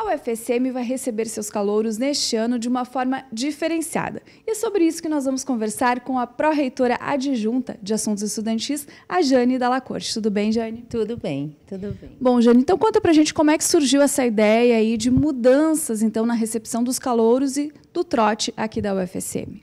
A UFSM vai receber seus calouros neste ano de uma forma diferenciada. E é sobre isso que nós vamos conversar com a pró-reitora adjunta de Assuntos Estudantis, a Jane Dalacorte. Tudo bem, Jane? Tudo bem, tudo bem. Bom, Jane, então conta pra gente como é que surgiu essa ideia aí de mudanças, então, na recepção dos calouros e do trote aqui da UFSM.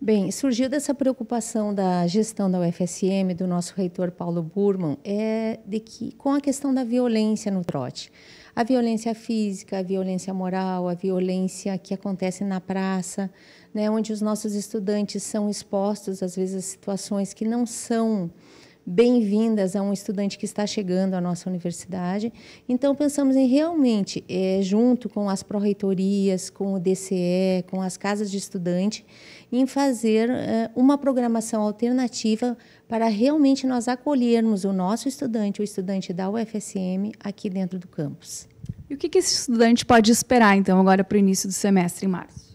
Bem, surgiu dessa preocupação da gestão da UFSM, do nosso reitor Paulo Burman, é de que com a questão da violência no trote a violência física, a violência moral, a violência que acontece na praça, né, onde os nossos estudantes são expostos às vezes a situações que não são bem-vindas a um estudante que está chegando à nossa universidade. Então, pensamos em realmente, é, junto com as pró-reitorias, com o DCE, com as casas de estudante, em fazer é, uma programação alternativa para realmente nós acolhermos o nosso estudante, o estudante da UFSM, aqui dentro do campus. E o que esse estudante pode esperar, então, agora para o início do semestre em março?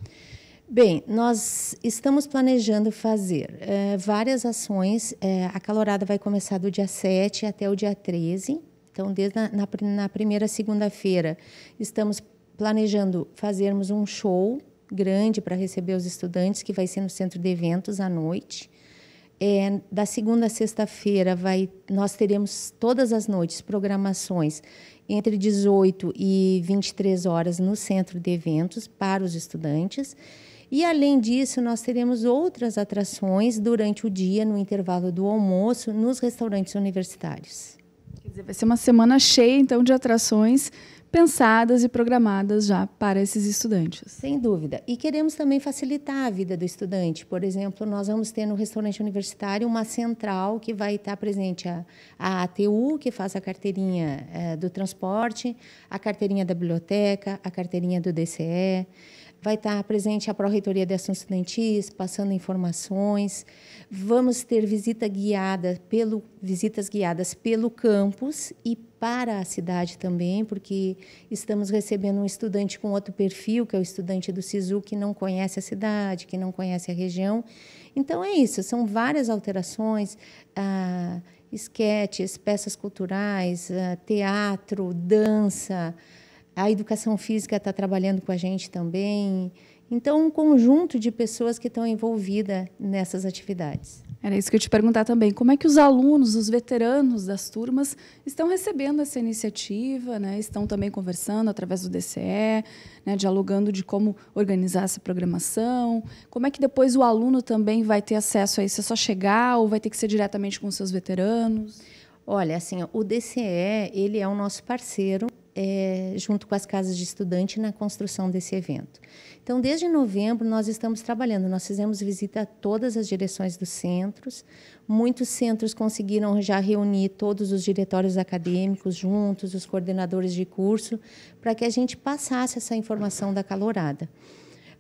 Bem, nós estamos planejando fazer é, várias ações. É, a calorada vai começar do dia 7 até o dia 13. Então, desde na, na, na primeira segunda-feira, estamos planejando fazermos um show grande para receber os estudantes, que vai ser no centro de eventos à noite. É, da segunda a sexta-feira vai, nós teremos todas as noites programações entre 18 e 23 horas no centro de eventos para os estudantes. E além disso, nós teremos outras atrações durante o dia, no intervalo do almoço, nos restaurantes universitários. Quer dizer, vai ser uma semana cheia então de atrações pensadas e programadas já para esses estudantes. Sem dúvida. E queremos também facilitar a vida do estudante. Por exemplo, nós vamos ter no restaurante universitário uma central que vai estar presente a, a ATU, que faz a carteirinha eh, do transporte, a carteirinha da biblioteca, a carteirinha do DCE vai estar presente a Pró-Reitoria de Assuntos Estudantis, passando informações. Vamos ter visita guiada pelo, visitas guiadas pelo campus e para a cidade também, porque estamos recebendo um estudante com outro perfil, que é o estudante do SISU, que não conhece a cidade, que não conhece a região. Então, é isso, são várias alterações, ah, esquetes, peças culturais, ah, teatro, dança, a educação física está trabalhando com a gente também. Então, um conjunto de pessoas que estão envolvidas nessas atividades. Era isso que eu te perguntar também. Como é que os alunos, os veteranos das turmas, estão recebendo essa iniciativa? Né? Estão também conversando através do DCE, né? dialogando de como organizar essa programação? Como é que depois o aluno também vai ter acesso a isso? É só chegar ou vai ter que ser diretamente com os seus veteranos? Olha, assim, o DCE ele é o nosso parceiro é, junto com as casas de estudante na construção desse evento. Então, desde novembro, nós estamos trabalhando. Nós fizemos visita a todas as direções dos centros. Muitos centros conseguiram já reunir todos os diretórios acadêmicos juntos, os coordenadores de curso, para que a gente passasse essa informação da calorada.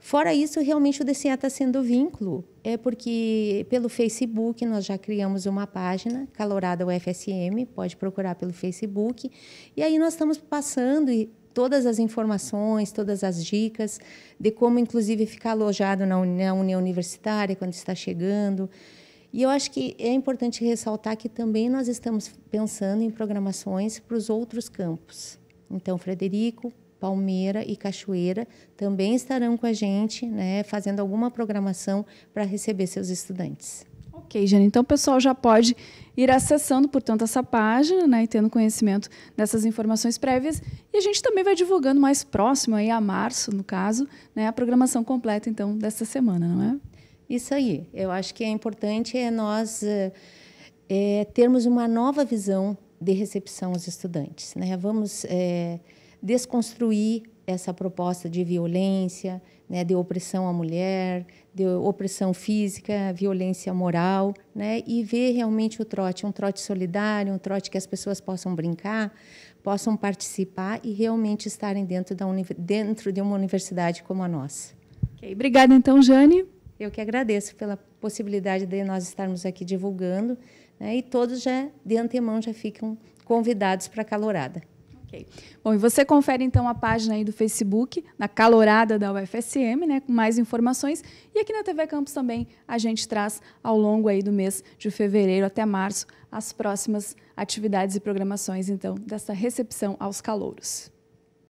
Fora isso, realmente o DCA está sendo vínculo. É porque pelo Facebook nós já criamos uma página, Calorada UFSM, pode procurar pelo Facebook. E aí nós estamos passando todas as informações, todas as dicas de como, inclusive, ficar alojado na União Universitária quando está chegando. E eu acho que é importante ressaltar que também nós estamos pensando em programações para os outros campos. Então, Frederico, Palmeira e Cachoeira também estarão com a gente, né, fazendo alguma programação para receber seus estudantes. Ok, Jane. Então, o pessoal já pode ir acessando, portanto, essa página né, e tendo conhecimento dessas informações prévias. E a gente também vai divulgando mais próximo, aí, a março, no caso, né, a programação completa, então, dessa semana, não é? Isso aí. Eu acho que é importante é nós é, termos uma nova visão de recepção aos estudantes. Né? Vamos... É, desconstruir essa proposta de violência, né, de opressão à mulher, de opressão física, violência moral, né, e ver realmente o trote, um trote solidário, um trote que as pessoas possam brincar, possam participar e realmente estarem dentro, da dentro de uma universidade como a nossa. Okay. Obrigada, então, Jane. Eu que agradeço pela possibilidade de nós estarmos aqui divulgando, né, e todos já de antemão já ficam convidados para a calorada. Bom, e você confere então a página aí do Facebook, na calorada da UFSM, né, com mais informações. E aqui na TV Campos também a gente traz ao longo aí do mês de fevereiro até março as próximas atividades e programações então dessa recepção aos calouros.